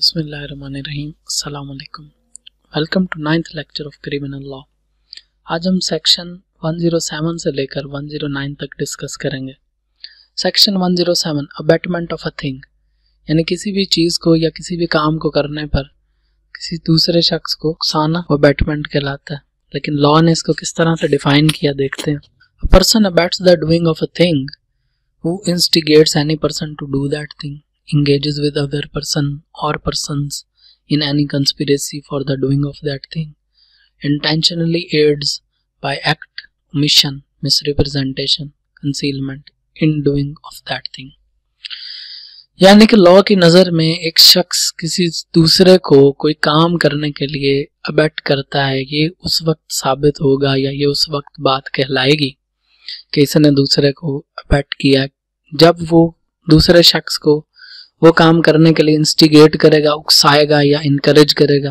بسم اللہ الرحمن الرحیم السلام علیکم welcome to ninth lecture of criminal law آج ہم سیکشن 107 سے لے کر 109 تک ڈسکس کریں گے section 107 zero seven of a thing یعنی کسی بھی چیز کو یا کسی بھی کام کو کرنے پر کسی دوسرے شخص کو سانہ وہ ابیٹمنٹ کہلاتا ہے لیکن لا نے اس کو کس طرح سے ڈیفائن کیا دیکھتے ہیں abets the instigates any thing engages with other person اور لا کی نظر میں ایک شخص کسی دوسرے کو کوئی کام کرنے کے لیے ابیٹ کرتا ہے یہ اس وقت ثابت ہوگا یا یہ اس وقت بات کہلائے گی کہ اس نے دوسرے کو ابیٹ کیا جب وہ دوسرے شخص کو وہ کام کرنے کے لیے انسٹیگیٹ کرے گا اکسائے گا یا انکریج کرے گا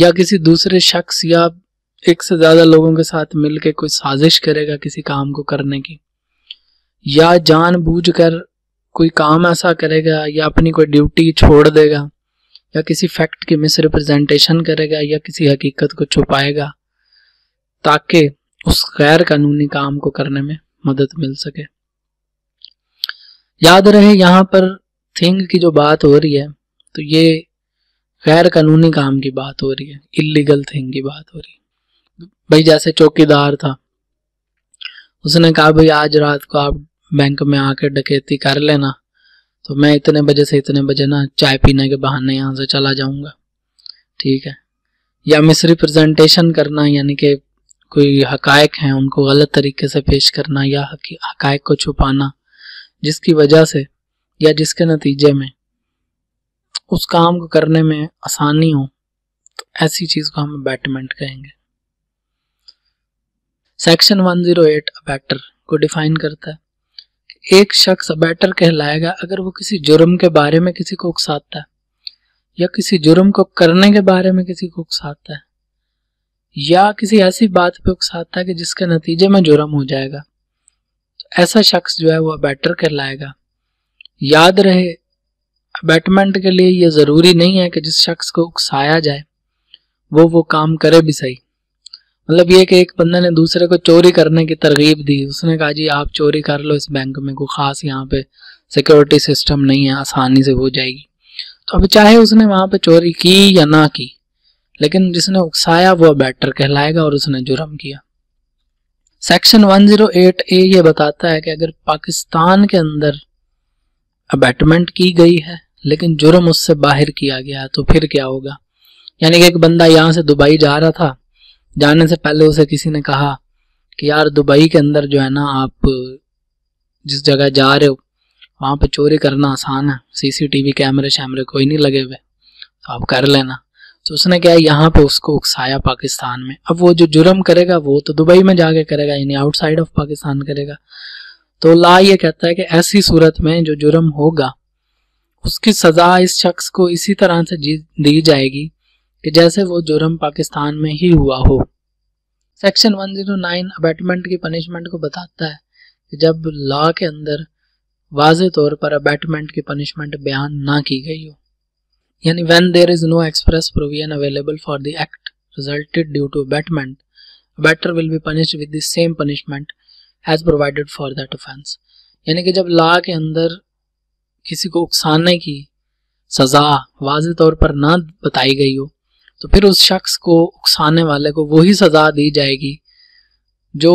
یا کسی دوسرے شخص یا ایک سے زیادہ لوگوں کے ساتھ مل کے کوئی سازش کرے گا کسی کام کو کرنے کی یا جان بوجھ کر کوئی کام ایسا کرے گا یا اپنی کوئی ڈیوٹی چھوڑ دے گا یا کسی فیکٹ کی مس ریپرزینٹیشن کرے گا یا کسی حقیقت کو چھپائے گا تاکہ اس غیر قانونی کام کو کرنے میں مدد مل سکے یاد رہے یہاں پر تھنگ کی جو بات ہو رہی ہے تو یہ غیر قانونی کام کی بات ہو رہی ہے اللیگل تھنگ کی بات ہو رہی ہے بھائی جیسے چوکی دار تھا اس نے کہا بھائی آج رات کو آپ بینک میں آ کے ڈکیتی کر لینا تو میں اتنے بجے سے اتنے بجے نا چائے پینے کے بہانے یہاں سے چلا جاؤں گا ٹھیک ہے یا ریپرزنٹیشن کرنا یعنی کہ کوئی حقائق ہیں ان کو غلط طریقے سے پیش کرنا یا حقائق کو چھپانا جس کی وجہ سے یا جس کے نتیجے میں اس کام کو کرنے میں آسانی ہو تو ایسی چیز کو ہم بیٹمنٹ کہیں گے section one zero eight abettor کو ڈیفائن کرتا ہے ایک شخص ابیٹر کہلائے گا اگر وہ کسی جرم کے بارے میں کسی کو اکساتا ہے یا کسی جرم کو کرنے کے بارے میں کسی کو اکساتا ہے یا کسی ایسی بات پہ اکساتا ہے کہ جس کے نتیجے میں جرم ہو جائے گا تو ایسا شخص جو ہے وہ بیٹر کہلائے گا یاد رہے بیٹمنٹ کے لیے یہ ضروری نہیں ہے کہ جس شخص کو اکسایا جائے وہ وہ کام کرے بھی صحیح مطلب یہ کہ ایک بندہ نے دوسرے کو چوری کرنے کی ترغیب دی اس نے کہا جی آپ چوری کر لو اس بینک میں کوئی خاص یہاں پہ سیکیورٹی سسٹم نہیں ہے آسانی سے ہو جائے گی تو اب چاہے اس نے وہاں پہ چوری کی یا نہ کی لیکن جس نے اکسایا وہ بیٹر کہلائے گا اور اس نے جرم کیا سیکشن 108 اے یہ بتاتا ہے کہ اگر پاکستان کے اندر ابیٹمنٹ کی گئی ہے لیکن جرم اس سے باہر کیا گیا تو پھر کیا ہوگا یعنی کہ ایک بندہ یہاں سے جا رہا تھا جانے سے پہلے اسے کسی نے کہا کہ یار دبئی کے اندر جو ہے نا آپ جس جگہ جا رہے ہو وہاں پہ چوری کرنا آسان ہے سی سی ٹی وی کیمرے شیمرے کوئی نہیں لگے ہوئے تو آپ کر لینا تو اس نے کیا یہاں پہ اس کو اکسایا پاکستان میں اب وہ جو جرم کرے گا وہ تو دبئی میں جا کے کرے گا یعنی آؤٹ سائڈ آف پاکستان کرے گا تو اللہ یہ کہتا ہے کہ ایسی صورت میں جو جرم ہوگا اس کی سزا اس شخص کو اسی طرح سے جی- دی جائے گی کہ جیسے وہ جرم پاکستان میں ہی ہوا ہو سیکشن 109 ابیٹمنٹ کی پنشمنٹ کو بتاتا ہے کہ جب لا کے اندر واضح طور پر ابیٹمنٹ کی پنشمنٹ بیان نہ کی گئی ہو یعنی when there is no express provision available for the act resulted due to abetment abettor will be punished with the same punishment as provided for that offence یعنی کہ جب لا کے اندر کسی کو اکسانے کی سزا واضح طور پر نہ بتائی گئی ہو تو پھر اس شخص کو اکسانے والے کو وہی سزا دی جائے گی جو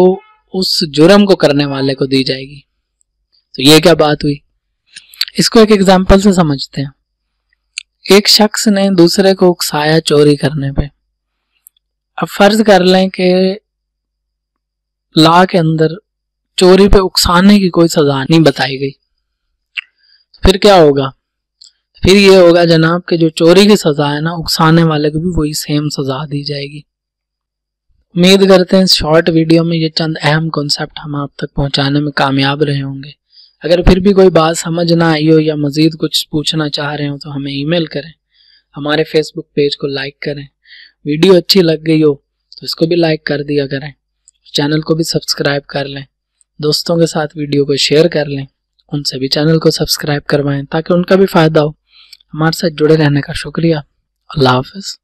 اس جرم کو کرنے والے کو دی جائے گی تو یہ کیا بات ہوئی اس کو ایک ایگزامپل سے سمجھتے ہیں ایک شخص نے دوسرے کو اکسایا چوری کرنے پہ اب فرض کر لیں کہ لا کے اندر چوری پہ اکسانے کی کوئی سزا نہیں بتائی گئی پھر کیا ہوگا پھر یہ ہوگا جناب کہ جو چوری کی سزا ہے نا اکسانے والے کو بھی وہی سیم سزا دی جائے گی امید کرتے ہیں اس شارٹ ویڈیو میں یہ چند اہم کنسپٹ ہم آپ تک پہنچانے میں کامیاب رہے ہوں گے اگر پھر بھی کوئی بات سمجھ نہ آئی ہو یا مزید کچھ پوچھنا چاہ رہے ہوں تو ہمیں ای میل کریں ہمارے فیس بک پیج کو لائک کریں ویڈیو اچھی لگ گئی ہو تو اس کو بھی لائک کر دیا کریں چینل کو بھی سبسکرائب کر لیں دوستوں کے ساتھ ویڈیو کو شیئر کر لیں ان سے بھی چینل کو سبسکرائب کروائیں تاکہ ان کا بھی فائدہ ہو ہمارے ساتھ جڑے رہنے کا شکریہ اللہ حافظ